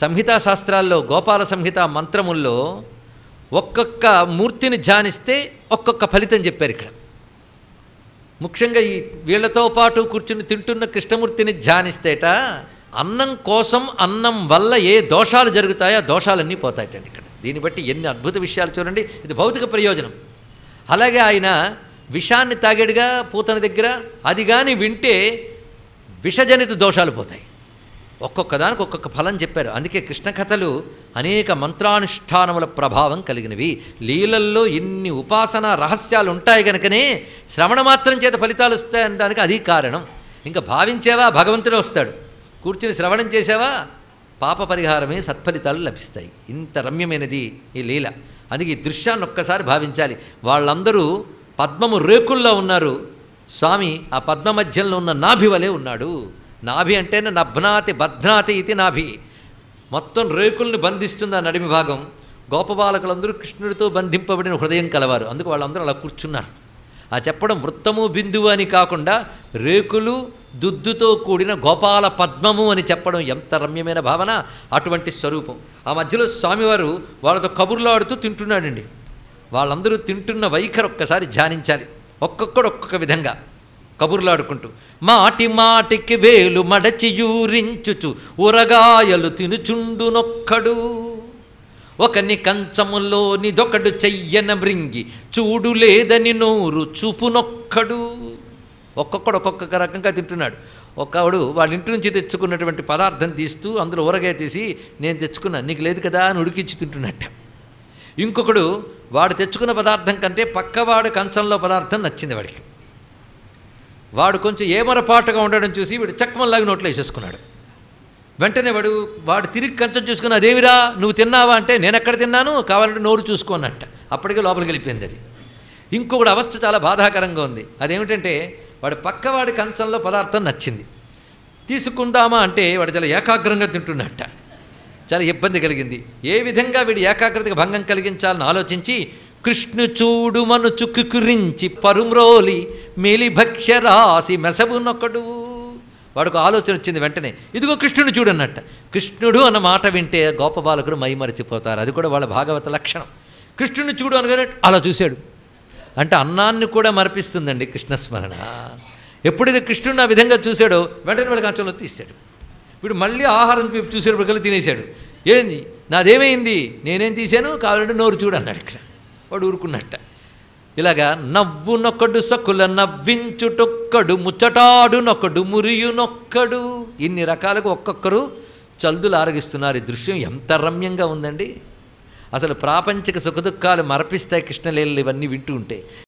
సంహితా శాస్త్రాల్లో గోపాల సంహిత మంత్రముల్లో ఒక్కొక్క మూర్తిని ధ్యానిస్తే ఒక్కొక్క ఫలితం చెప్పారు ఇక్కడ ముఖ్యంగా ఈ వీళ్లతో పాటు కూర్చుని తింటున్న కృష్ణమూర్తిని ధ్యానిస్తేట అన్నం కోసం అన్నం వల్ల ఏ దోషాలు జరుగుతాయో దోషాలన్నీ పోతాయటండి ఇక్కడ దీన్ని బట్టి ఎన్ని అద్భుత విషయాలు చూడండి ఇది భౌతిక ప్రయోజనం అలాగే ఆయన విషాన్ని తాగాడుగా పూతన దగ్గర అది కానీ వింటే విషజనిత దోషాలు పోతాయి ఒక్కొక్క దానికి ఒక్కొక్క ఫలం చెప్పారు అందుకే కృష్ణ కథలు అనేక మంత్రానుష్ఠానముల ప్రభావం కలిగినవి లీలల్లో ఎన్ని ఉపాసన రహస్యాలు ఉంటాయి కనుకనే శ్రవణ మాత్రం చేత ఫలితాలు వస్తాయనడానికి అది కారణం ఇంకా భావించేవా భగవంతుడే వస్తాడు కూర్చుని శ్రవణం చేసేవా పాప పరిహారమే సత్ఫలితాలు లభిస్తాయి ఇంత రమ్యమైనది ఈ లీల అందుకే ఈ దృశ్యాన్ని ఒక్కసారి భావించాలి వాళ్ళందరూ పద్మము రేకుల్లో ఉన్నారు స్వామి ఆ పద్మ మధ్యంలో ఉన్న నాభివలే ఉన్నాడు నాభి అంటేనే నభ్నాతి భద్నాతి ఇది నాభి మొత్తం రేకుల్ని బంధిస్తుంది ఆ నడిమి భాగం గోపబాలకులందరూ కృష్ణుడితో బంధింపబడిన హృదయం కలవారు అందుకు వాళ్ళందరూ అలా కూర్చున్నారు ఆ చెప్పడం వృత్తము బిందువు అని కాకుండా రేకులు దుద్దుతో కూడిన గోపాల పద్మము అని చెప్పడం ఎంత రమ్యమైన భావన అటువంటి స్వరూపం ఆ మధ్యలో స్వామివారు వాళ్ళతో కబుర్లు ఆడుతూ తింటున్నాడండి వాళ్ళందరూ తింటున్న వైఖరి ఒక్కసారి ధ్యానించాలి ఒక్కొక్కడు ఒక్కొక్క విధంగా కబుర్లాడుకుంటూ మాటి మాటికి వేలు మడచి యూరించుచు ఉరగాయలు తినుచుండునొక్కడు ఒకని కంచములోనిదొకడు చెయ్యన మృంగి చూడు లేదని నోరు చూపునొక్కడు ఒక్కొక్కడు ఒక్కొక్క రకంగా తింటున్నాడు ఒకడు వాళ్ళ ఇంటి నుంచి తెచ్చుకున్నటువంటి పదార్థం తీస్తూ అందులో ఊరగాయ తీసి నేను తెచ్చుకున్నాను నీకు లేదు కదా అని ఉడికించి తింటున్నట్ట ఇంకొకడు వాడు తెచ్చుకున్న పదార్థం కంటే పక్కవాడు కంచంలో పదార్థం నచ్చింది వాడికి వాడు కొంచెం ఏమరపాటుగా ఉండడం చూసి వీడు చక్కమల్లాగి నోట్లో వేసేసుకున్నాడు వెంటనే వాడు వాడు తిరిగి కంచం చూసుకుని అదేవిరా నువ్వు తిన్నావా అంటే నేను ఎక్కడ తిన్నాను కావాలంటే నోరు చూసుకోనట్ట అప్పటికే లోపలికి వెళ్ళిపోయింది అది ఇంకొకటి అవస్థ చాలా బాధాకరంగా ఉంది అదేమిటంటే వాడు పక్కవాడి కంచంలో పదార్థం నచ్చింది తీసుకుందామా అంటే వాడు చాలా ఏకాగ్రంగా తింటున్నట్ట చాలా ఇబ్బంది కలిగింది ఏ విధంగా వీడు ఏకాగ్రతకు భంగం కలిగించాలని ఆలోచించి కృష్ణు చూడు మనుచు కురించి పరుమ్రోలి మేలిభక్ష్య రాసి మెసవునొకడు వాడికి ఆలోచన వచ్చింది వెంటనే ఇదిగో కృష్ణుని చూడన్నట్ట కృష్ణుడు అన్న మాట వింటే గోప బాలకుడు మైమరిచిపోతారు అది కూడా వాళ్ళ భాగవత లక్షణం కృష్ణుని చూడు అనగానే అలా చూశాడు అంటే అన్నాన్ని కూడా మరిపిస్తుందండి కృష్ణస్మరణ ఎప్పుడైతే కృష్ణుడు ఆ విధంగా చూశాడో వెంటనే వాడికి అంచంలో తీశాడు వీడు మళ్ళీ ఆహారం కలిసి తినేశాడు ఏంది నాదేమైంది నేనేం తీశాను కావాలంటే నోరు చూడు అన్నాడు ఇక్కడ వాడు ఊరుకున్నట్ట ఇలాగా నవ్వునొక్కడు సకుల నవ్వించుటొక్కడు ముచ్చటాడునొక్కడు మురియునొక్కడు ఇన్ని రకాలుగా ఒక్కొక్కరు చల్దులు ఆరగిస్తున్నారు ఈ దృశ్యం ఎంత రమ్యంగా ఉందండి అసలు ప్రాపంచిక సుఖదుఖాలు మరపిస్తాయి కృష్ణలీలలు ఇవన్నీ వింటూ ఉంటే